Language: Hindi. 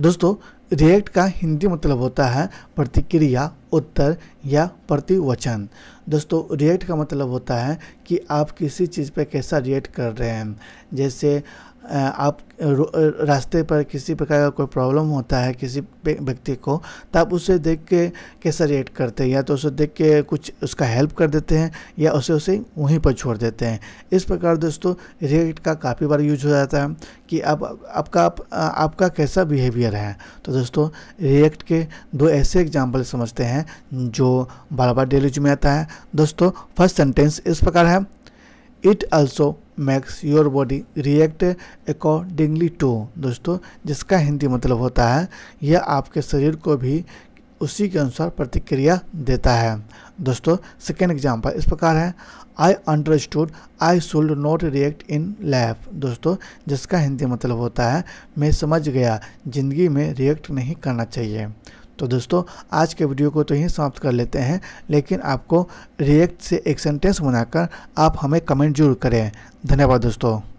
दोस्तों रिएक्ट का हिंदी मतलब होता है प्रतिक्रिया उत्तर या प्रतिवचन दोस्तों रिएक्ट का मतलब होता है कि आप किसी चीज़ पर कैसा रिएक्ट कर रहे हैं जैसे आप रास्ते पर किसी प्रकार का कोई प्रॉब्लम होता है किसी व्यक्ति को तो आप उसे देख के कैसा रिएक्ट करते हैं या तो उसे देख के कुछ उसका हेल्प कर देते हैं या उसे उसे वहीं पर छोड़ देते हैं इस प्रकार दोस्तों रिएक्ट का काफ़ी बार यूज हो जाता है कि आप आपका आप, आपका कैसा बिहेवियर है तो दोस्तों दोस्तों रिएक्ट के दो ऐसे एग्जाम्पल समझते हैं जो बार बार डेली में आता है दोस्तों फर्स्ट सेंटेंस इस प्रकार है it also makes your body react accordingly to दोस्तों जिसका हिंदी मतलब होता है यह आपके शरीर को भी उसी के अनुसार प्रतिक्रिया देता है दोस्तों सेकेंड एग्जाम्पल इस प्रकार है I understood I should not react in life दोस्तों जिसका हिंदी मतलब होता है मैं समझ गया जिंदगी में रिएक्ट नहीं करना चाहिए तो दोस्तों आज के वीडियो को तो ही समाप्त कर लेते हैं लेकिन आपको रिएक्ट से एक सेंटेंस बनाकर आप हमें कमेंट जरूर करें धन्यवाद दोस्तों